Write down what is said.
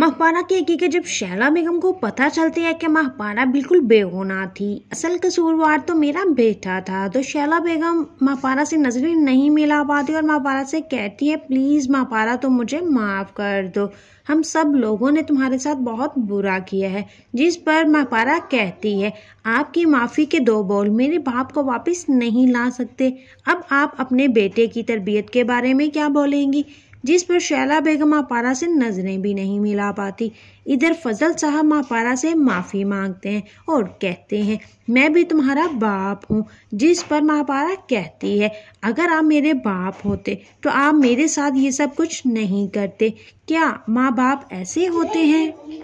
महपाना के हकीकत जब शैला बेगम को पता चलती है कि महपाना बिल्कुल बेगुनाह थी असल कसूरवार तो मेरा बेटा था तो शैला बेगम महपाना से नजरें नहीं मिला पाती और महपाना से कहती है प्लीज़ महपाना तो मुझे माफ़ कर दो हम सब लोगों ने तुम्हारे साथ बहुत बुरा किया है जिस पर महपारा कहती है आपकी माफ़ी के दो बोल मेरे बाप को वापस नहीं ला सकते अब आप अपने बेटे की तरबियत के बारे में क्या बोलेंगी जिस पर शैला बेगम पारा से नजरें भी नहीं मिला पाती इधर फजल साहब पारा से माफ़ी मांगते हैं और कहते हैं मैं भी तुम्हारा बाप हूँ जिस पर पारा कहती है अगर आप मेरे बाप होते तो आप मेरे साथ ये सब कुछ नहीं करते क्या माँ बाप ऐसे होते हैं